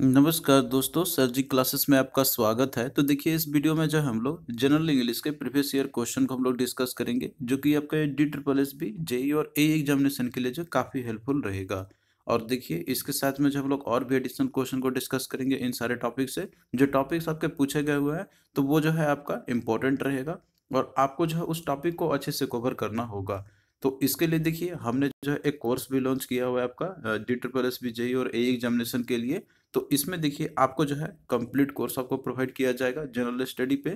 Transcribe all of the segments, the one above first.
नमस्कार दोस्तों सर जी क्लासेस में आपका स्वागत है तो देखिए इस वीडियो में जो हम लोग जनरल इंग्लिश के प्रीवियस ईयर क्वेश्चन को हम लोग डिस्कस करेंगे जो कि आपका D triple S B JE और ए एग्जामिनेशन के लिए जो काफ़ी हेल्पफुल रहेगा और देखिए इसके साथ में जो हम लोग और भी एडिशनल क्वेश्चन को डिस्कस करेंगे इन सारे टॉपिक से जो टॉपिक्स आपके पूछे गए हुए हैं तो वो जो है आपका इम्पोर्टेंट रहेगा और आपको जो है उस टॉपिक को अच्छे से कवर करना होगा तो इसके लिए देखिए हमने जो है एक कोर्स भी लॉन्च किया हुआ है आपका D triple S B JE और ए एग्जामिनेशन के लिए तो इसमें देखिए आपको जो है कंप्लीट कोर्स आपको प्रोवाइड किया जाएगा जनरल स्टडी पे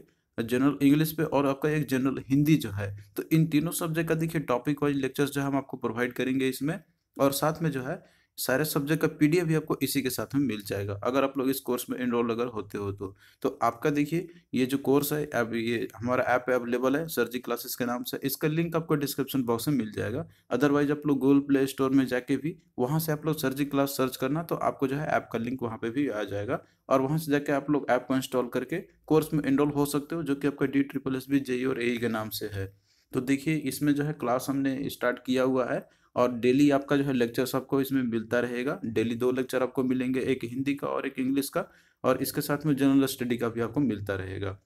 जनरल इंग्लिश पे और आपका एक जनरल हिंदी जो है तो इन तीनों सब्जेक्ट का देखिए टॉपिक वाइज लेक्चर्स जो हम आपको प्रोवाइड करेंगे इसमें और साथ में जो है सारे सब्जेक्ट का पीडीएफ भी आपको इसी के साथ में मिल जाएगा अगर आप लोग इस कोर्स में इनरोल अगर होते हो तो तो आपका देखिए ये जो कोर्स है अब ये हमारा ऐप अवेलेबल है सर क्लासेस के नाम से इसका लिंक आपको डिस्क्रिप्शन बॉक्स में मिल जाएगा अदरवाइज आप लोग गूगल प्ले स्टोर में जाके भी वहाँ से आप लोग सर्जी क्लास सर्च करना तो आपको जो है ऐप का लिंक वहाँ पर भी आ जाएगा और वहाँ से जाके आप लोग ऐप को इंस्टॉल करके कोर्स में इनरोल हो सकते हो जो कि आपका D triple S B J और ए e के नाम से है तो देखिए इसमें जो है क्लास हमने स्टार्ट किया हुआ है और डेली आपका जो है लेक्चर आपको इसमें मिलता रहेगा डेली दो लेक्चर आपको मिलेंगे एक हिंदी का और एक इंग्लिश का और इसके साथ में जनरल स्टडी का भी आपको मिलता रहेगा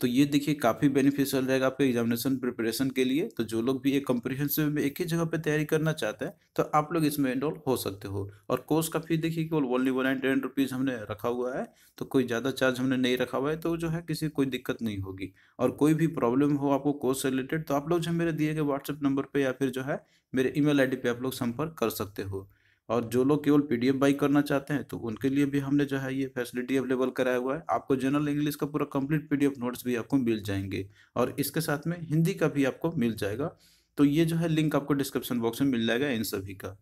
तो ये देखिए काफ़ी बेनिफिशियल रहेगा आपके एग्जामिनेशन प्रिपरेशन के लिए तो जो लोग भी एक कम्प्रिहेंसिव में एक ही जगह पे तैयारी करना चाहते हैं तो आप लोग इसमें इनरोल हो सकते हो और कोर्स का फी देखिए केवल only one and ten rupees हमने रखा हुआ है तो कोई ज़्यादा चार्ज हमने नहीं रखा हुआ है तो जो है किसी कोई दिक्कत नहीं होगी और कोई भी प्रॉब्लम हो आपको कोर्स से रिलेटेड तो आप लोग जो मेरे दिए गए व्हाट्सएप नंबर पर या फिर जो है मेरे ईमेल आईडी पे आप लोग संपर्क कर सकते हो और जो लोग केवल पीडीएफ बाई करना चाहते हैं तो उनके लिए भी हमने जो है ये फैसिलिटी अवेलेबल कराया हुआ है आपको जनरल इंग्लिश का पूरा कंप्लीट पीडीएफ नोट्स भी आपको मिल जाएंगे और इसके साथ में हिंदी का भी आपको मिल जाएगा तो ये जो है लिंक आपको डिस्क्रिप्शन बॉक्स में मिल जाएगा इन सभी का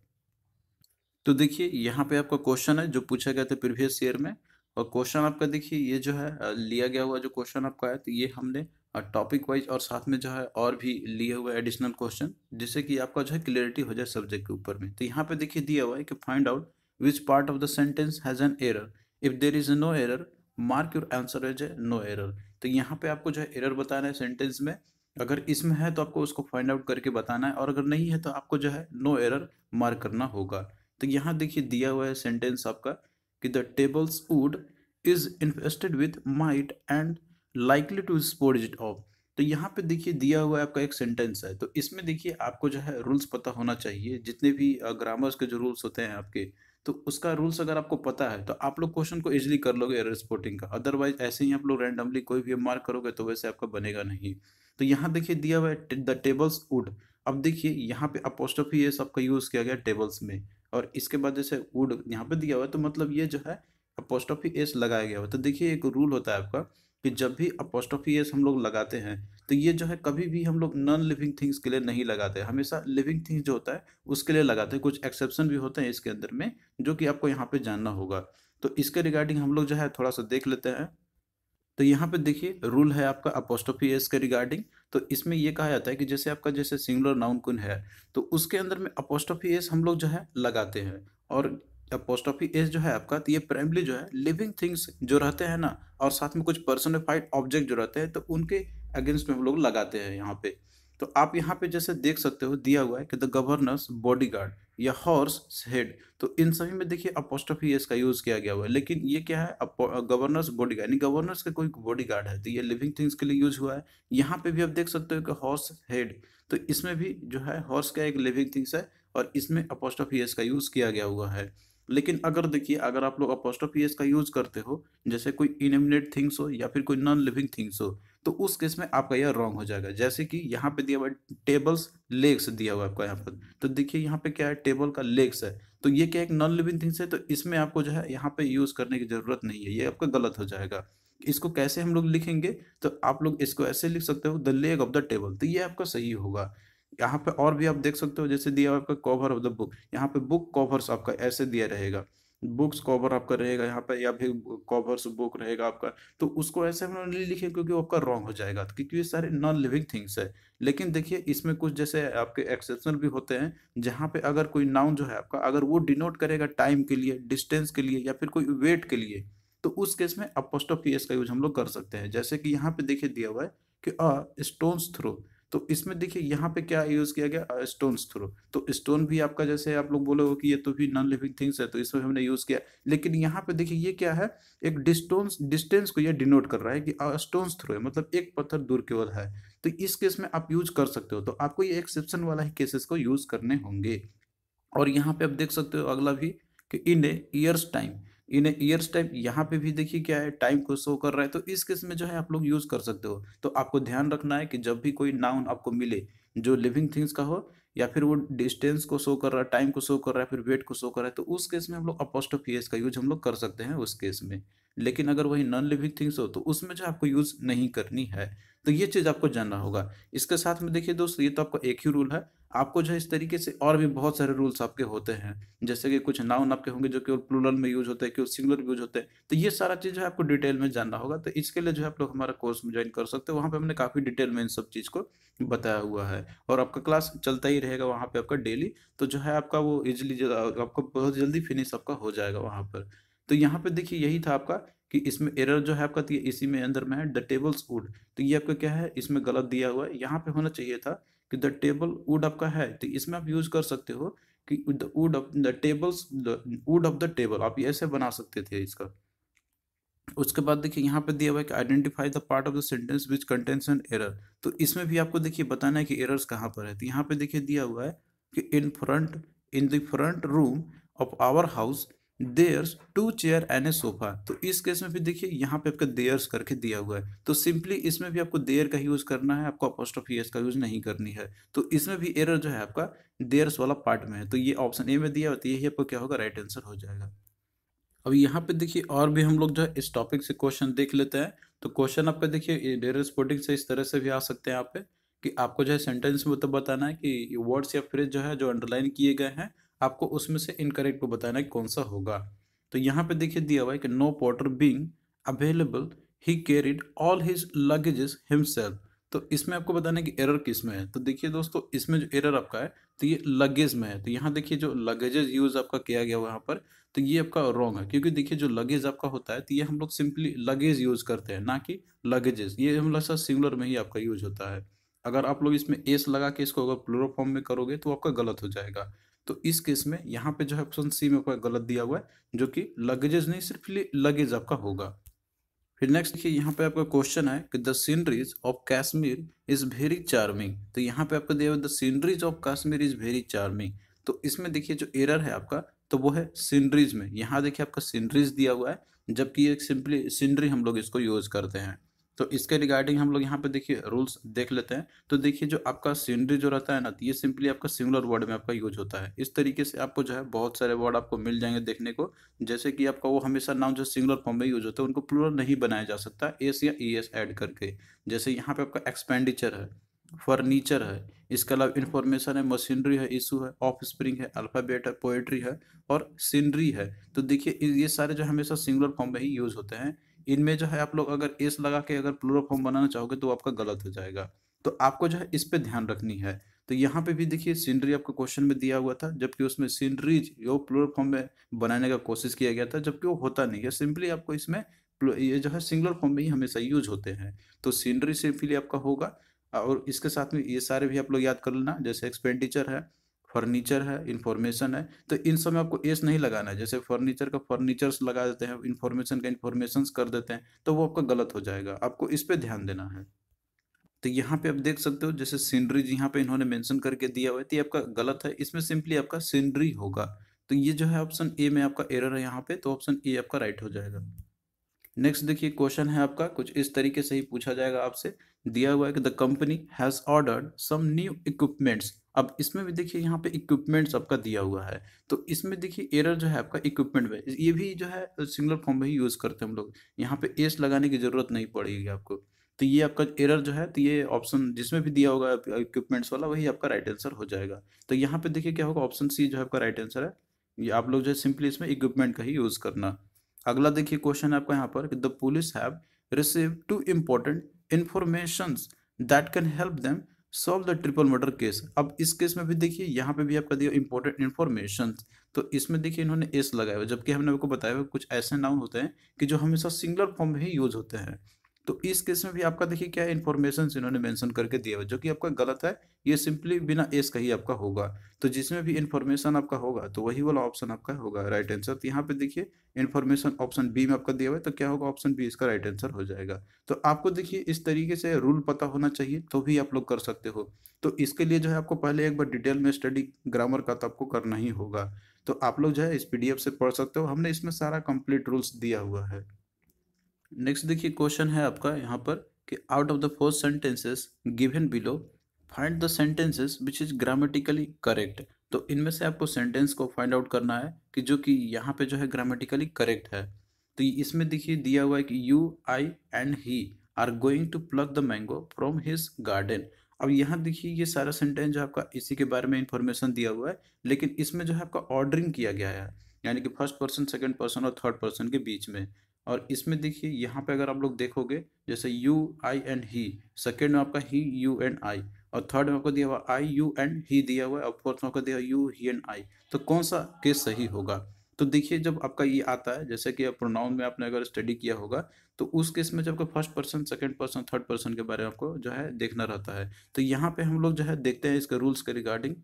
तो देखिए यहाँ पे आपका क्वेश्चन है जो पूछा गया था प्रीवियस ईयर में और क्वेश्चन आपका देखिए ये जो है लिया गया हुआ जो क्वेश्चन आपका है तो ये हमने टॉपिक वाइज और साथ में जो है और भी लिए हुए एडिशनल क्वेश्चन जिससे कि आपका जो है क्लियरिटी हो जाए सब्जेक्ट के ऊपर में तो यहाँ पे देखिए दिया हुआ है कि find out which part of the sentence has an error if there is no error mark your answer is a no error तो यहाँ पे आपको जो है एरर बताना है सेंटेंस में अगर इसमें है तो आपको उसको फाइंड आउट करके बताना है और अगर नहीं है तो आपको जो है नो एरर मार्क करना होगा तो यहाँ देखिए दिया हुआ है सेंटेंस आपका कि the tables wood is infested with mite and likely to sport it off तो यहाँ पे देखिए दिया हुआ आपका एक सेंटेंस है तो इसमें देखिए आपको जो है रूल्स पता होना चाहिए जितने भी ग्रामर्स के जो रूल्स होते हैं आपके तो उसका रूल्स अगर आपको पता है तो आप लोग क्वेश्चन को इजिली कर लोगे एरर स्पोर्टिंग का अदरवाइज ऐसे ही आप लोग रैंडमली कोई भी मार्क करोगे तो वैसे आपका बनेगा नहीं तो यहाँ देखिए दिया हुआ है द टेबल्स वुड अब देखिए यहाँ पे अपोस्टोफी ये सबका यूज़ किया गया टेबल्स में और इसके बाद जैसे वुड यहाँ पे दिया हुआ है तो मतलब ये जो है अपोस्टोफी एस लगाया गया हुआ तो देखिए एक रूल होता है आपका कि जब भी अपोस्टोफी एस हम लोग लगाते हैं तो ये जो है कभी भी हम लोग नॉन लिविंग थिंग्स के लिए नहीं लगाते हमेशा लिविंग थिंग्स जो होता है उसके लिए लगाते हैं कुछ एक्सेप्शन भी होते हैं इसके अंदर में जो कि आपको यहाँ पे जानना होगा तो इसके रिगार्डिंग हम लोग जो है थोड़ा सा देख लेते हैं तो यहाँ पे देखिए रूल है आपका अपोस्टोफी एस के रिगार्डिंग तो इसमें ये कहा जाता है कि जैसे आपका जैसे सिंगुलर नाउन कुन है तो उसके अंदर में अपोस्टोफी एस हम लोग जो है लगाते हैं और अपोस्टोफी एस जो है आपका तो ये प्राइमली जो है लिविंग थिंग्स जो रहते हैं ना और साथ में कुछ पर्सनिफाइड ऑब्जेक्ट जो रहते हैं तो उनके अगेंस्ट में हम लोग लगाते हैं यहाँ पे तो आप यहाँ पे जैसे देख सकते हो दिया हुआ है कि द गवर्नर्स बॉडी गार्ड या हॉर्स हेड तो इन सभी में देखिए अपोस्टोफी इसका यूज़ किया गया हुआ है लेकिन ये क्या है गवर्नर्स बॉडी गार्ड यानी गवर्नर्स का कोई बॉडी गार्ड है तो ये लिविंग थिंग्स के लिए यूज हुआ है यहाँ पे भी आप देख सकते हो कि हॉर्स हेड तो इसमें भी जो है हॉर्स का एक लिविंग थिंग्स है और इसमें अपोस्टोफी इसका यूज़ किया गया हुआ है लेकिन अगर देखिए अगर आप लोग अपोस्टोफी का यूज करते हो जैसे कोई इनमिनेट थिंग्स हो या फिर कोई नॉन लिविंग थिंग्स हो तो उस केस में आपका यह रॉन्ग हो जाएगा जैसे कि यहाँ पे दिया हुआ टेबल्स लेग्स दिया हुआ आपका यहाँ पर तो देखिए यहाँ पे क्या है टेबल का लेग्स है तो ये क्या एक नॉन लिविंग थिंग्स है तो इसमें आपको जो है यहाँ पे यूज करने की जरूरत नहीं है ये आपका गलत हो जाएगा इसको कैसे हम लोग लिखेंगे तो आप लोग इसको ऐसे लिख सकते हो the leg of the table तो ये आपका सही होगा यहाँ पे और भी आप देख सकते हो जैसे दिया आपका कवर ऑफ द बुक यहाँ पे बुक कवर्स आपका ऐसे दिया रहेगा बुक्स कवर आपका रहेगा यहाँ पे या फिर कवर्स बुक रहेगा आपका तो उसको ऐसे हम नहीं लिखे क्योंकि वो आपका रॉन्ग हो जाएगा क्योंकि ये सारे नॉन लिविंग थिंग्स है लेकिन देखिए इसमें कुछ जैसे आपके एक्सेप्शनल भी होते हैं जहाँ पे अगर कोई नाउन जो है आपका अगर वो डिनोट करेगा टाइम के लिए डिस्टेंस के लिए या फिर कोई वेट के लिए तो उस केस में अपोस्टोफ का यूज हम लोग कर सकते हैं जैसे कि यहाँ पे देखिए दिया हुआ है कि अ स्टोन्स थ्रू तो इसमें देखिए यहाँ पे क्या यूज किया गया स्टोन थ्रू तो स्टोन भी आपका जैसे आप लोग बोले हो कि ये तो भी नॉन लिविंग थिंग्स है तो इसमें हमने यूज किया लेकिन यहाँ पे देखिए ये क्या है एक डिस्टोन्स डिस्टेंस को ये डिनोट कर रहा है कि स्टोन थ्रू है मतलब एक पत्थर दूर केवल है तो इस केस में आप यूज कर सकते हो तो आपको ये एक्सेप्शन वाला ही केसेस को यूज करने होंगे और यहाँ पे आप देख सकते हो अगला भी कि in a year's time in year's type यहाँ पे भी देखिए क्या है टाइम को शो कर रहा है तो इस केस में जो है आप लोग यूज़ कर सकते हो तो आपको ध्यान रखना है कि जब भी कोई नाउन आपको मिले जो लिविंग थिंग्स का हो या फिर वो डिस्टेंस को शो कर रहा है टाइम को शो कर रहा है फिर वेट को शो कर रहा है तो उस केस में हम लोग ऑफ का यूज हम लोग कर सकते हैं उस केस में लेकिन अगर वही नॉन लिविंग थिंग्स हो तो उसमें जो आपको यूज़ नहीं करनी है तो ये चीज़ आपको जानना होगा इसके साथ में देखिए दोस्तों ये तो आपका एक ही रूल है आपको जो है इस तरीके से और भी बहुत सारे रूल्स आपके होते हैं जैसे कि कुछ नाउन आपके होंगे जो केवल प्लूरल में यूज होते हैं केवल सिंगुलर यूज होते हैं तो ये सारा चीज़ जो है आपको डिटेल में जानना होगा तो इसके लिए जो है आप लोग हमारा कोर्स में ज्वाइन कर सकते हो वहाँ पर हमने काफ़ी डिटेल में इन सब चीज़ को बताया हुआ है और आपका क्लास चलता ही रहेगा वहाँ पर आपका डेली तो जो है आपका वो इजिली आपका बहुत जल्दी फिनिश आपका हो जाएगा वहाँ पर तो यहाँ पे देखिए यही था आपका कि इसमें एरर जो है आपका तो इसी में अंदर में है द टेबल्स वुड तो ये आपका क्या है इसमें गलत दिया हुआ है यहाँ पे होना चाहिए था कि द टेबल वुड आपका है तो इसमें आप यूज कर सकते हो कि the wood of the tables wood of the table आप ऐसे बना सकते थे इसका उसके बाद देखिए यहाँ पे दिया हुआ है कि identify the part of the sentence which contains an error तो इसमें भी आपको देखिए बताना है कि एरर्स कहाँ पर है तो यहाँ पे देखिए दिया हुआ है कि in front in the front room of our house there's two chair and a sofa तो इस केस में भी देखिए यहाँ पे आपका देयर्स करके दिया हुआ है तो सिंपली इसमें भी आपको देयर का यूज़ करना है आपको अपोस्ट ऑफ का यूज़ नहीं करनी है तो इसमें भी एरर जो है आपका देयर्स वाला पार्ट में है तो ये ऑप्शन ए में दिया होता है तो यही आपको क्या होगा राइट आंसर हो जाएगा अब यहाँ पे देखिए और भी हम लोग जो है इस टॉपिक से क्वेश्चन देख लेते हैं तो क्वेश्चन आपका देखिए डेयर स्पोर्टिंग से इस तरह से भी आ सकते हैं यहाँ पे कि आपको जो है सेंटेंस में तो बताना है कि वर्ड्स या फ्रेज जो है जो अंडरलाइन किए गए हैं आपको उसमें से इनकरेक्ट को बताना है कौन सा होगा तो यहाँ पे देखिए दिया हुआ है कि no porter being available he carried all his luggages himself तो इसमें आपको बताना है कि एरर किस में है तो देखिए दोस्तों इसमें जो एरर आपका है तो ये लगेज में है तो यहाँ देखिए जो लगेजेज यूज़ आपका किया गया वहाँ पर तो ये आपका रॉन्ग है क्योंकि देखिए जो लगेज आपका होता है तो ये हम लोग सिंपली लगेज यूज़ करते हैं ना कि लगेजेस ये हम लोग सिंगुलर में ही आपका यूज होता है अगर आप लोग इसमें एस लगा के इसको अगर प्लोरो फॉर्म में करोगे तो आपका गलत हो जाएगा तो इस केस में यहाँ पे जो है ऑप्शन सी में गलत दिया हुआ है जो कि लगेजेज नहीं सिर्फ लगेज आपका होगा फिर नेक्स्ट देखिए यहाँ पे आपका क्वेश्चन है कि the sceneries of Kashmir is very charming तो यहाँ पे आपको दिया हुआ the sceneries of Kashmir is very charming तो इसमें देखिए जो एरर है आपका तो वो है सीनरीज में यहाँ देखिए आपका सीनरीज दिया हुआ है जबकि एक सिंपली सीनरी हम लोग इसको यूज करते हैं तो इसके रिगार्डिंग हम लोग यहाँ पे देखिए रूल्स देख लेते हैं तो देखिए जो आपका सीनरी जो रहता है ना तो ये सिंपली आपका सिंगुलर वर्ड में आपका यूज होता है इस तरीके से आपको जो है बहुत सारे वर्ड आपको मिल जाएंगे देखने को जैसे कि आपका वो हमेशा नाम जो सिंगुलर फॉर्म में यूज होता है उनको प्लूरल नहीं बनाया जा सकता एस या ई एस एड करके जैसे यहाँ पे आपका एक्सपेंडिचर है फर्नीचर है इसके अलावा इन्फॉर्मेशन है मशीनरी है इशू है ऑफ स्प्रिंग है अल्फ़ाबेट है पोएट्री है और सीनरी है तो देखिए ये सारे जो हमेशा सिंगुलर फॉर्म में ही यूज़ होते हैं इनमें जो है आप लोग अगर एस लगा के अगर प्लोरोफॉर्म बनाना चाहोगे तो आपका गलत हो जाएगा तो आपको जो है इस पर ध्यान रखनी है तो यहाँ पे भी देखिए सीनरी आपको क्वेश्चन में दिया हुआ था जबकि उसमें सीनरीज यो प्लोरोफॉर्म में बनाने का कोशिश किया गया था जबकि वो होता नहीं है सिंपली आपको इसमें ये जो है सिंगुलर फॉर्म में ही हमेशा यूज होते हैं तो सीनरी सिंपली आपका होगा और इसके साथ में ये सारे भी आप लोग याद कर लेना जैसे एक्सपेंडिचर है फर्नीचर है इन्फॉर्मेशन है तो इन सब में आपको एस नहीं लगाना है जैसे फर्नीचर का फर्नीचर्स लगा देते हैं इन्फॉर्मेशन का इन्फॉर्मेशन कर देते हैं तो वो आपका गलत हो जाएगा आपको इस पर ध्यान देना है तो यहाँ पे आप देख सकते हो जैसे सीनरीज यहाँ पे इन्होंने मेंशन करके दिया हुआ है तो ये आपका गलत है इसमें सिंपली आपका सीनरी होगा तो ये जो है ऑप्शन ए में आपका एरर है यहाँ पे तो ऑप्शन ए आपका राइट हो जाएगा नेक्स्ट देखिए क्वेश्चन है आपका कुछ इस तरीके से ही पूछा जाएगा आपसे दिया हुआ है कि the company has ordered some new equipments अब इसमें भी देखिए यहाँ पे इक्विपमेंट्स आपका दिया हुआ है तो इसमें देखिए एरर जो है आपका इक्विपमेंट में ये भी जो है सिंगल फॉर्म में ही यूज़ करते हैं हम लोग यहाँ पे एस लगाने की ज़रूरत नहीं पड़ेगी आपको तो ये आपका एरर जो है तो ये ऑप्शन जिसमें भी दिया होगा इक्विपमेंट्स वाला वही आपका राइट आंसर हो जाएगा तो यहाँ पे देखिए क्या होगा ऑप्शन सी जो है आपका राइट आंसर है ये आप लोग जो है सिंपली इसमें इक्विपमेंट का ही यूज़ करना अगला देखिए क्वेश्चन आपका यहाँ पर the police have receive two important information that can help them solve the triple murder case अब इस केस में भी देखिए यहाँ पे भी आपका दिया इम्पोर्टेंट इन्फॉर्मेशन तो इसमें देखिए इन्होंने एस लगाया हुआ जबकि हमने आपको बताया हुआ कुछ ऐसे नाउन होते हैं कि जो हमेशा सिंगुलर फॉर्म में ही यूज होते हैं तो इस केस में भी आपका देखिए क्या इन्फॉर्मेशन इन्होंने मेंशन करके दिया हुआ जो कि आपका गलत है ये सिंपली बिना एस का ही आपका होगा तो जिसमें भी इन्फॉर्मेशन आपका होगा तो वही वाला ऑप्शन आपका होगा राइट आंसर तो यहाँ पे देखिए इन्फॉर्मेशन ऑप्शन बी में आपका दिया हुआ है तो क्या होगा ऑप्शन बी इसका राइट आंसर हो जाएगा तो आपको देखिए इस तरीके से रूल पता होना चाहिए तो भी आप लोग कर सकते हो तो इसके लिए जो है आपको पहले एक बार डिटेल में स्टडी ग्रामर का तो आपको करना ही होगा तो आप लोग जो है इस पीडीएफ से पढ़ सकते हो हमने इसमें सारा कंप्लीट रूल्स दिया हुआ है नेक्स्ट देखिए क्वेश्चन है आपका यहाँ पर कि out of the four sentences given below find the sentences which is grammatically correct तो इनमें से आपको सेंटेंस को फाइंड आउट करना है कि जो कि यहाँ पे जो है ग्रामेटिकली करेक्ट है तो इसमें देखिए दिया हुआ है कि you I and he are going to plug the mango from his garden अब यहाँ देखिए ये सारा सेंटेंस जो आपका इसी के बारे में इंफॉर्मेशन दिया हुआ है लेकिन इसमें जो है आपका ऑर्डरिंग किया गया है यानी कि फर्स्ट पर्सन सेकेंड पर्सन और थर्ड पर्सन के बीच में और इसमें देखिए यहाँ पे अगर आप लोग देखोगे जैसे you I and he second में आपका ही यू एंड आई और थर्ड में आपको दिया हुआ आई यू एंड ही दिया हुआ है और फोर्थ में आपको दिया यू ही एंड आई तो कौन सा केस सही होगा तो देखिए जब आपका ये आता है जैसे कि प्रोनाउन में आपने अगर स्टडी किया होगा तो उस केस में जब आपका first person second person third person के बारे में आपको जो है देखना रहता है तो यहाँ पे हम लोग जो है देखते हैं इसके रूल्स के रिगार्डिंग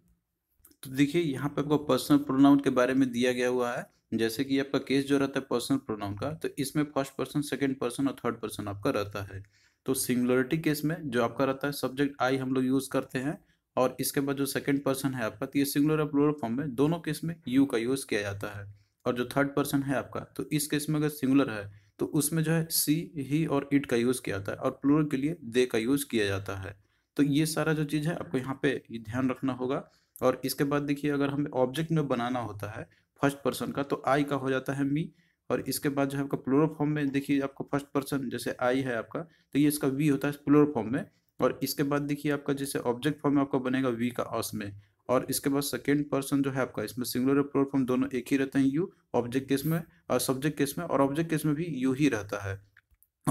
तो देखिए यहाँ पे आपको पर्सनल प्रोनाउन के बारे में दिया गया हुआ है जैसे कि आपका केस जो रहता है पर्सनल प्रोनाउन का तो इसमें फर्स्ट पर्सन सेकेंड पर्सन और थर्ड पर्सन आपका रहता है तो सिंगुलरिटी केस में जो आपका रहता है सब्जेक्ट आई हम लोग यूज़ करते हैं और इसके बाद जो सेकेंड पर्सन है आपका तो ये सिंगुलर और प्लोरल फॉर्म में दोनों केस में यू का यूज़ किया जाता है और जो थर्ड पर्सन है आपका तो इस केस में अगर सिंगुलर है तो उसमें जो है सी ही और इट का यूज़ किया जाता है और प्लोरल के लिए दे का यूज़ किया जाता है तो ये सारा जो चीज़ है आपको यहाँ पे ध्यान रखना होगा और इसके बाद देखिए अगर हमें ऑब्जेक्ट में बनाना होता है फर्स्ट पर्सन का तो आई का हो जाता है मी और इसके बाद जो है आपका प्लोरल फॉर्म में देखिए आपको फर्स्ट पर्सन जैसे आई है आपका तो ये इसका वी होता है प्लोरल फॉर्म में और इसके बाद देखिए आपका जैसे ऑब्जेक्ट फॉर्म में आपका बनेगा वी का ऑस में और इसके बाद सेकेंड पर्सन जो है आपका इसमें सिंगुलर और प्लोरल फॉर्म दोनों एक ही रहते हैं यू ऑब्जेक्ट केस में और सब्जेक्ट केस में और ऑब्जेक्ट केस में भी यू ही रहता है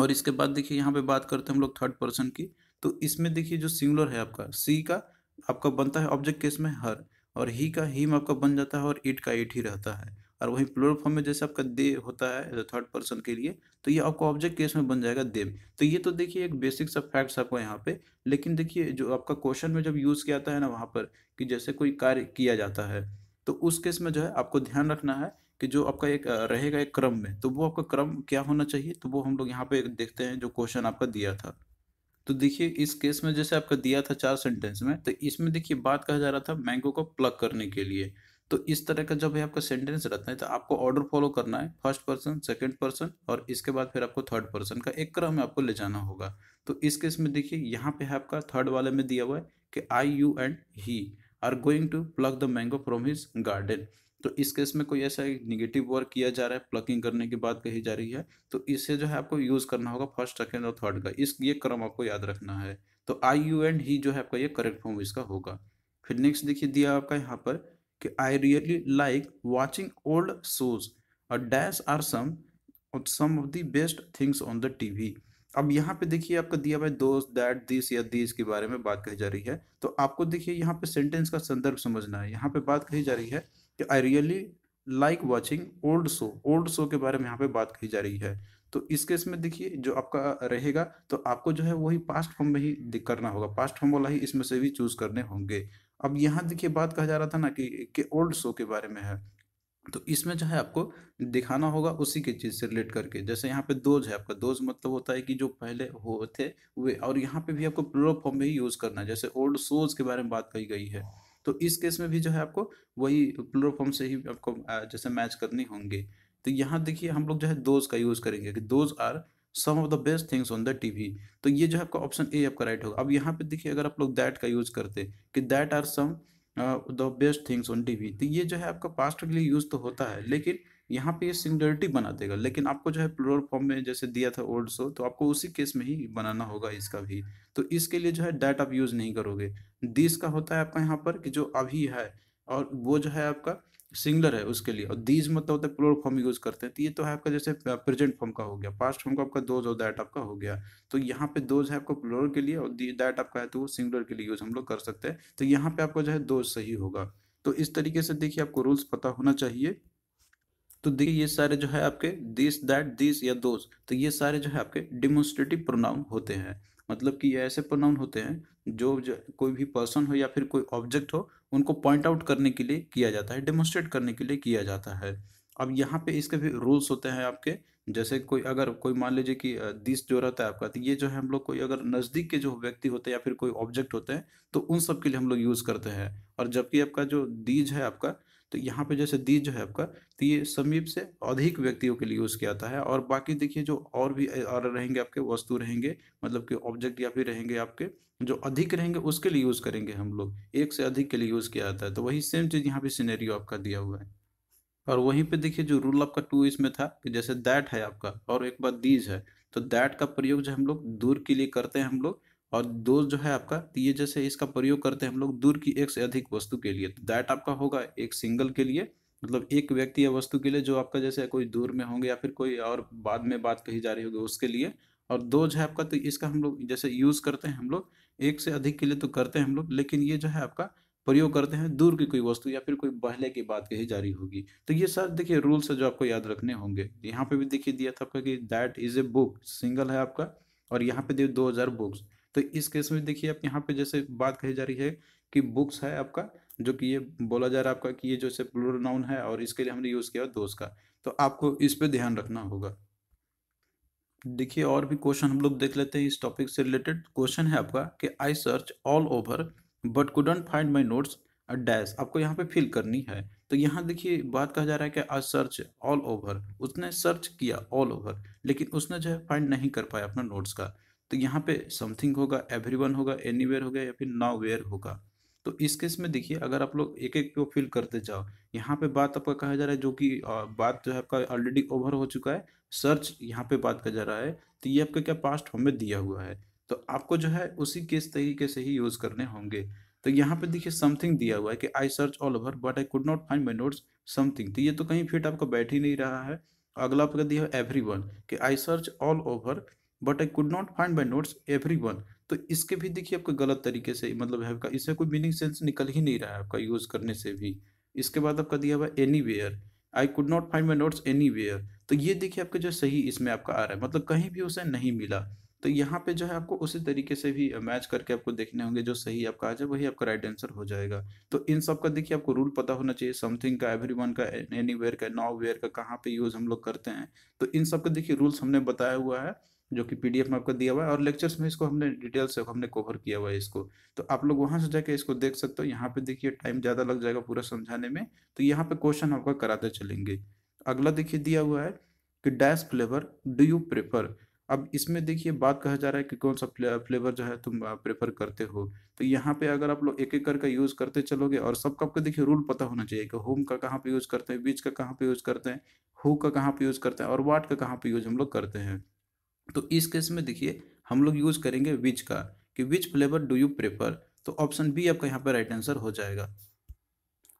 और इसके बाद देखिए यहाँ पे बात करते हैं हम लोग थर्ड पर्सन की तो इसमें देखिए जो सिंगुलर है आपका सी का आपका बनता है ऑब्जेक्ट केस में हर और ही का ही में आपका बन जाता है और इट का इट ही रहता है और वहीं प्लोर फॉर्म में जैसे आपका दे होता है थर्ड पर्सन के लिए तो ये आपको ऑब्जेक्ट केस में बन जाएगा देव तो ये तो देखिए एक बेसिक सब फैक्ट्स आपको यहाँ पे लेकिन देखिए जो आपका क्वेश्चन में जब यूज़ किया जाता है ना वहाँ पर कि जैसे कोई कार्य किया जाता है तो उस केस में जो है आपको ध्यान रखना है कि जो आपका एक रहेगा एक क्रम में तो वो आपका क्रम क्या होना चाहिए तो वो हम लोग यहाँ पे देखते हैं जो क्वेश्चन आपका दिया था तो देखिए इस केस में जैसे आपका दिया था चार सेंटेंस में तो इसमें देखिए बात कहा जा रहा था मैंगो को प्लग करने के लिए तो इस तरह का जब आपका सेंटेंस रहता है तो आपको ऑर्डर फॉलो करना है फर्स्ट पर्सन सेकंड पर्सन और इसके बाद फिर आपको थर्ड पर्सन का एक क्रम में आपको ले जाना होगा तो इस केस में देखिए यहाँ पे है आपका थर्ड वाले में दिया हुआ है कि I you and he are going to plug the mango from his garden तो इस केस में कोई ऐसा निगेटिव वर्क किया जा रहा है प्लकिंग करने की बात कही जा रही है तो इसे जो है आपको यूज़ करना होगा फर्स्ट सेकेंड और थर्ड का इस ये क्रम आपको याद रखना है तो आई यू एंड ही जो है आपका ये करेक्ट फॉर्म इसका होगा फिर नेक्स्ट देखिए दिया आपका यहाँ पर कि I really like watching old shows और dash are some some of the best things on the TV अब यहाँ पे देखिए आपका दिया भाई दोस्त दैट दिस या दिस के बारे में बात कही जा रही है तो आपको देखिए यहाँ पे सेंटेंस का संदर्भ समझना है यहाँ पे बात कही जा रही है कि I really like watching old show old show के बारे में यहाँ पे बात कही जा रही है तो इस केस में देखिए जो आपका रहेगा तो आपको जो है वही पास्ट फॉर्म में ही करना होगा पास्ट फॉर्म वाला ही इसमें से भी चूज करने होंगे अब यहाँ देखिए बात कहा जा रहा था ना कि के ओल्ड शो के बारे में है तो इसमें जो है आपको दिखाना होगा उसी के चीज़ से रिलेट करके जैसे यहाँ पे दोज है आपका दोज मतलब होता है कि जो पहले होते वे और यहाँ पे भी आपको प्लूरल फॉर्म में ही यूज़ करना है जैसे ओल्ड शोज के बारे में बात कही गई है तो इस केस में भी जो है आपको वही क्लोरोफॉर्म से ही आपको जैसे मैच करनी होंगे तो यहाँ देखिए हम लोग जो है दोज का यूज़ करेंगे कि those are some of the best things on the TV तो ये जो है आपका ऑप्शन ए आपका राइट होगा अब यहाँ पे देखिए अगर आप लोग दैट का यूज़ करते कि that are some the best things on TV तो ये जो है आपका पास्ट के लिए यूज़ तो होता है लेकिन यहाँ पे ये सिंगुलरिटी बना देगा लेकिन आपको जो है प्लोरल फॉर्म में जैसे दिया था ओल्ड सो तो आपको उसी केस में ही बनाना होगा इसका भी तो इसके लिए जो है डैट आप यूज़ नहीं करोगे दिस का होता है आपका यहाँ पर कि जो अभी है और वो जो है आपका सिंगुलर है उसके लिए और दीज मतलब होता है प्लोरल फॉर्म यूज़ करते हैं तो ये तो है आपका जैसे प्रेजेंट फॉर्म का हो गया पास्ट फॉर्म का आपका दोज और दैट आपका हो गया तो यहाँ पे दोज है आपको प्लोर के लिए और दैट आपका है तो वो सिंगुलर के लिए यूज़ हम लोग कर सकते हैं तो यहाँ पे आपको जो है दोज सही होगा तो इस तरीके से देखिए आपको रूल्स पता होना चाहिए तो देखिए ये सारे जो है आपके दिस दैट दिस या दोस्त तो ये सारे जो है आपके डिमोन्स्ट्रेटिव प्रोनाउन होते हैं मतलब कि ये ऐसे प्रोनाउन होते हैं जो, जो कोई भी पर्सन हो या फिर कोई ऑब्जेक्ट हो उनको पॉइंट आउट करने के लिए किया जाता है डेमोन्स्ट्रेट करने के लिए किया जाता है अब यहाँ पे इसके भी रूल्स होते हैं आपके जैसे कोई अगर कोई मान लीजिए कि दिस जो रहता है आपका तो ये जो है हम लोग कोई अगर नज़दीक के जो व्यक्ति होते हैं या फिर कोई ऑब्जेक्ट होते हैं तो उन सब के लिए हम लोग यूज़ करते हैं और जबकि आपका जो दीज है आपका तो यहाँ पे जैसे दी जो है आपका तो ये समीप से अधिक व्यक्तियों के लिए यूज़ किया जाता है और बाकी देखिए जो और भी और रहेंगे आपके वस्तु रहेंगे मतलब कि ऑब्जेक्ट या फिर रहेंगे आपके जो अधिक रहेंगे उसके लिए यूज़ करेंगे हम लोग एक से अधिक के लिए यूज़ किया जाता है तो वही सेम चीज़ यहाँ पे सीनेरियो आपका दिया हुआ है और वहीं पे देखिए जो रूल आपका टू इसमें था कि जैसे दैट है आपका और एक बात दीज है तो दैट का प्रयोग जो हम लोग दूर के लिए करते हैं हम लोग और दो जो है आपका ये जैसे इसका प्रयोग करते हैं हम लोग दूर की एक से अधिक वस्तु के लिए तो दैट आपका होगा एक सिंगल के लिए मतलब एक व्यक्ति या वस्तु के लिए जो आपका जैसे कोई दूर में होंगे या फिर कोई और बाद में बात कही जा रही होगी उसके लिए और दो जो है आपका तो इसका हम लोग जैसे यूज़ करते हैं हम लोग एक से अधिक के लिए तो करते हैं हम लोग लेकिन ये जो है आपका प्रयोग करते हैं दूर की कोई वस्तु या फिर कोई पहले की बात कही जा रही होगी तो ये सर देखिए रूल्स है जो आपको याद रखने होंगे यहाँ पे भी देखिए दिया था आपका कि that is a book single है आपका और यहाँ पे दिए दो हज़ार बुक्स तो इस केस में देखिए आप यहाँ पे जैसे बात कही जा रही है कि बुक्स है आपका जो कि ये बोला जा रहा है आपका कि ये जैसे प्लूरल नाउन है और इसके लिए हमने यूज़ किया दोस्त का तो आपको इस पर ध्यान रखना होगा देखिए और भी क्वेश्चन हम लोग देख लेते हैं इस टॉपिक से रिलेटेड क्वेश्चन है आपका कि I search all over but couldn't find my notes dash आपको यहाँ पे फिल करनी है तो यहाँ देखिए बात कहा जा रहा है कि आई सर्च ऑल ओवर उसने सर्च किया ऑल ओवर लेकिन उसने जो है फाइंड नहीं कर पाया अपना नोट्स का तो यहाँ पे समथिंग होगा एवरी वन होगा एनी वेयर होगा या फिर नाउ वेयर होगा तो इस केस में देखिए अगर आप लोग एक एक को फिल करते जाओ यहाँ पे बात आपका कहा जा रहा है जो कि बात जो है आपका ऑलरेडी ओवर हो चुका है सर्च यहाँ पे बात कहा जा रहा है तो ये आपका क्या पास्ट फॉर्म में दिया हुआ है तो आपको जो है उसी केस तरीके से ही यूज़ करने होंगे तो यहाँ पे देखिए समथिंग दिया हुआ है कि I search all over but I could not find my notes something तो ये तो कहीं फिट आपका बैठ ही नहीं रहा है अगला आपका दिया एवरी वन कि I search all over but I could not find my notes everyone तो इसके भी देखिए आपका गलत तरीके से मतलब है आपका इसमें कोई मीनिंग सेंस निकल ही नहीं रहा है आपका यूज़ करने से भी इसके बाद आपका दिया हुआ anywhere I could not find my notes anywhere तो ये देखिए आपका जो सही इसमें आपका आ रहा है मतलब कहीं भी उसे नहीं मिला तो यहाँ पे जो है आपको उसी तरीके से भी मैच करके आपको देखने होंगे जो सही आपका आ जाए वही आपका राइट आंसर हो जाएगा तो इन सब का देखिए आपको रूल पता होना चाहिए समथिंग का एवरी वन का एनी वेयर का नाउ वेयर का कहाँ पे यूज़ हम लोग करते हैं तो इन सब का देखिए रूल्स हमने बताया हुआ है जो कि पीडीएफ में आपको दिया हुआ है और लेक्चर्स में इसको हमने डिटेल से हमने कवर किया हुआ है इसको तो आप लोग वहाँ से जाके इसको देख सकते हो यहाँ पे देखिए टाइम ज़्यादा लग जाएगा पूरा समझाने में तो यहाँ पे क्वेश्चन आपका कराते चलेंगे अगला देखिए दिया हुआ है कि dash flavour do you prefer अब इसमें देखिए बात कहा जा रहा है कि कौन सा फ्लेवर जो है तुम प्रेफर करते हो तो यहाँ पे अगर आप लोग एक एक करके यूज़ करते चलोगे और सबका आपको देखिए रूल पता होना चाहिए कि होम का कहाँ पे यूज़ करते हैं बीच का कहाँ पे यूज़ करते हैं हु का कहाँ पे यूज़ करते हैं और वाट का कहाँ पे यूज़ हम लोग करते हैं तो इस केस में देखिए हम लोग यूज़ करेंगे विच का कि which flavour do you prefer तो ऑप्शन बी आपका यहाँ पर राइट आंसर हो जाएगा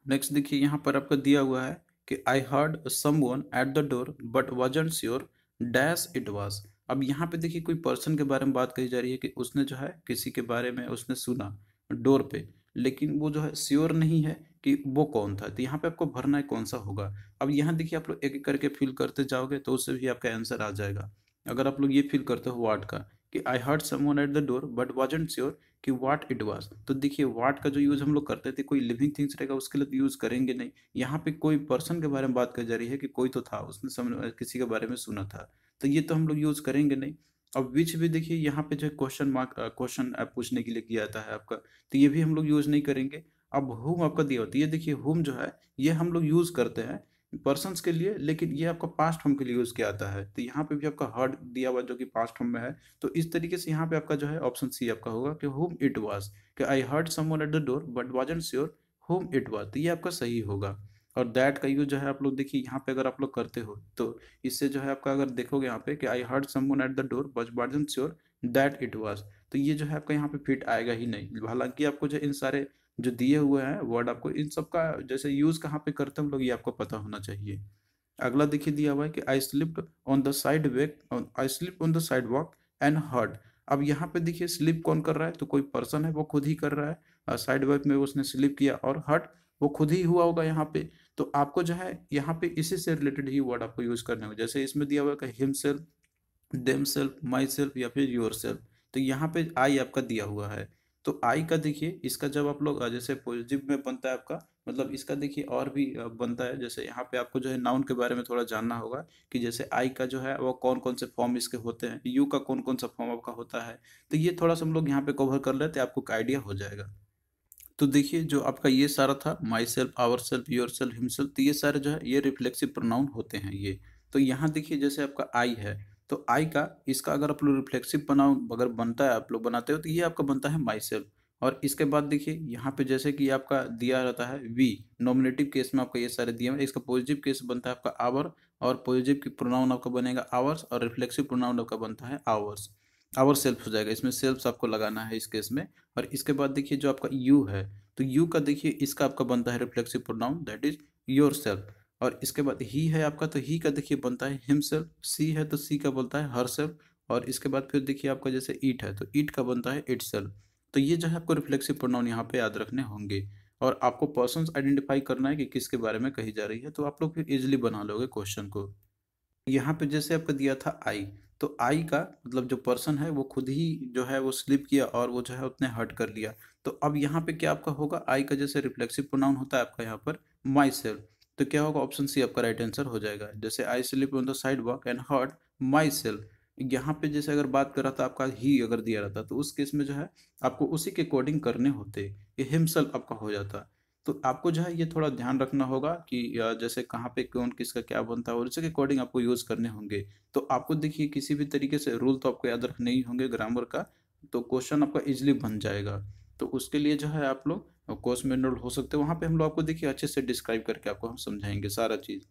नेक्स्ट देखिए यहाँ पर आपका दिया हुआ है कि I heard someone at the door but wasn't sure dash it was अब यहाँ पे देखिए कोई पर्सन के बारे में बात कही जा रही है कि उसने जो है किसी के बारे में उसने सुना डोर पे लेकिन वो जो है श्योर नहीं है कि वो कौन था तो यहाँ पे आपको भरना है कौन सा होगा अब यहाँ देखिए आप लोग एक एक करके फिल करते जाओगे तो उससे भी आपका आंसर आ जाएगा अगर आप लोग ये फील करते हो वाट का कि I heard someone at the door but wasn't sure कि वाट इट वॉज तो देखिए वाट का जो यूज़ हम लोग करते थे कोई लिविंग थिंग्स रहेगा उसके लिए तो यूज़ करेंगे नहीं यहाँ पे कोई पर्सन के बारे में बात कर जा रही है कि कोई तो था उसने समझ किसी के बारे में सुना था तो ये तो हम लोग यूज़ करेंगे नहीं अब विच भी देखिए यहाँ पे जो है क्वेश्चन मार्क क्वेश्चन पूछने के लिए किया जाता है आपका तो ये भी हम लोग यूज़ नहीं करेंगे अब होम आपका दिया होता है ये देखिए होम जो है ये हम लोग यूज़ करते हैं पर्सनस के लिए लेकिन ये आपका पास्ट होम के लिए यूज़ किया जाता है तो यहाँ पे भी आपका हर्ड दिया हुआ जो कि पास्ट होम में है तो इस तरीके से यहाँ पे आपका जो है ऑप्शन सी आपका होगा कि होम इट वॉज कि I heard someone at the door but wasn't sure whom it was तो ये आपका सही होगा और दैट का यूज जो है आप लोग देखिए यहाँ पे अगर आप लोग करते हो तो इससे जो है आपका अगर देखोगे यहाँ पे कि I heard someone at the door but and sure that it was तो ये जो है आपका यहाँ पे फिट आएगा ही नहीं हालांकि आपको जो इन सारे जो दिए हुए हैं वर्ड आपको इन सब का जैसे यूज़ कहाँ पे करते हैं हम लोग ये आपको पता होना चाहिए अगला देखिए दिया हुआ है कि I slip on the sidewalk I slip on the sidewalk and hurt अब यहाँ पे देखिए स्लिप कौन कर रहा है तो कोई पर्सन है वो खुद ही कर रहा है साइड वेक में उसने स्लिप किया और हर्ट वो खुद ही हुआ होगा यहाँ पे तो आपको जो है यहाँ पे इसी से रिलेटेड ही वर्ड आपको यूज़ करने होंगे जैसे इसमें दिया हुआ है himself themselves myself या फिर योर सेल्फ तो यहाँ पे आई आपका दिया हुआ है तो आई का देखिए इसका जब आप लोग जैसे पॉजिटिव में बनता है आपका मतलब इसका देखिए और भी बनता है जैसे यहाँ पे आपको जो है नाउन के बारे में थोड़ा जानना होगा कि जैसे आई का जो है वो कौन कौन से फॉर्म इसके होते हैं यू का कौन कौन सा फॉर्म आपका होता है तो ये थोड़ा सा हम लोग यहाँ पे कवर कर लेते आपको एक आइडिया हो जाएगा तो देखिए जो आपका ये सारा था myself ourselves yourself himself तो ये सारे जो है ये रिफ्लेक्सिव प्रोनाउन होते हैं ये तो यहाँ देखिए जैसे आपका आई है तो आई का इसका अगर आप लोग रिफ्लेक्सिव बनाओ अगर बनता है आप लोग बनाते हो तो ये आपका बनता है माई सेल्फ और इसके बाद देखिए यहाँ पे जैसे कि आपका दिया रहता है वी नॉमिनेटिव केस में आपका ये सारे दिए हैं इसका पॉजिटिव केस बनता है आपका आवर और पॉजिटिव की प्रोनाउन आपका बनेगा आवर्स और रिफ्लेक्सिव प्रोनाउन आपका बनता है आवर्स आवर सेल्फ हो जाएगा इसमें सेल्फ आपको लगाना है इस केस में और इसके बाद देखिए जो आपका यू है तो यू का देखिए इसका आपका बनता है reflexive pronoun that is yourself और इसके बाद ही है आपका तो ही का देखिए बनता है हिमसेल्फ सी है तो सी का बनता है हर सेल्फ और इसके बाद फिर देखिए आपका जैसे ईट है तो ईट का बनता है इट तो ये जो है आपको रिफ्लेक्सिव प्रोनाउन यहाँ पे याद रखने होंगे और आपको पर्सन आइडेंटिफाई करना है कि किसके बारे में कही जा रही है तो आप लोग फिर इजिली बना लोगे क्वेश्चन को यहाँ पे जैसे आपको दिया था आई तो आई का मतलब जो पर्सन है वो खुद ही जो है वो स्लिप किया और वो जो है उसने हट कर लिया तो अब यहाँ पे क्या आपका होगा आई का जैसे रिफ्लेक्सिव प्रोनाउन होता है आपका यहाँ पर माई सेल्फ तो क्या होगा ऑप्शन सी आपका राइट आंसर हो जाएगा जैसे I slip on the sidewalk and hurt myself यहाँ पे जैसे अगर बात कर रहा था आपका ही अगर दिया रहता तो उस केस में जो है आपको उसी के अकॉर्डिंग करने होते ये हिमसेल्फ आपका हो जाता तो आपको जो है ये थोड़ा ध्यान रखना होगा कि जैसे कहाँ पे कौन किसका क्या बनता है और इसके अकॉर्डिंग आपको यूज़ करने होंगे तो आपको देखिए किसी भी तरीके से रूल तो आपको याद रखने ही होंगे ग्रामर का तो क्वेश्चन आपका इजिली बन जाएगा तो उसके लिए जो है आप लोग कोर्स में इनरोल हो सकते हैं वहाँ पे हम लोग आपको देखिए अच्छे से डिस्क्राइब करके आपको हम समझाएंगे सारा चीज़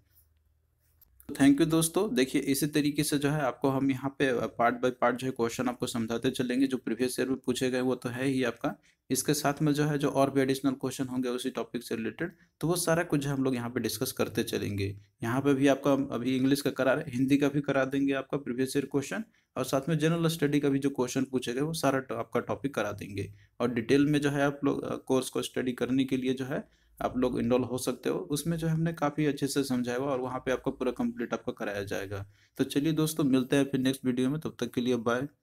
थैंक यू दोस्तों देखिए इसी तरीके से जो है आपको हम यहाँ पे पार्ट बाय पार्ट जो है क्वेश्चन आपको समझाते चलेंगे जो प्रीवियस ईयर में पूछे गए वो तो है ही आपका इसके साथ में जो है जो और भी एडिशनल क्वेश्चन होंगे उसी टॉपिक से रिलेटेड तो वो सारा कुछ हम लोग यहाँ पे डिस्कस करते चलेंगे यहाँ पे भी आपका अभी इंग्लिश का करा रहे हिंदी का भी करा देंगे आपका प्रीवियस ईयर क्वेश्चन और साथ में जनरल स्टडी का भी जो क्वेश्चन पूछेगा वो सारा तो आपका टॉपिक करा देंगे और डिटेल में जो है आप लोग कोर्स को स्टडी करने के लिए जो है आप लोग इनरोल हो सकते हो उसमें जो हमने काफ़ी अच्छे से समझाया और वहाँ पे आपका पूरा कंप्लीट आपका कराया जाएगा तो चलिए दोस्तों मिलते हैं फिर नेक्स्ट वीडियो में तब तक के लिए बाय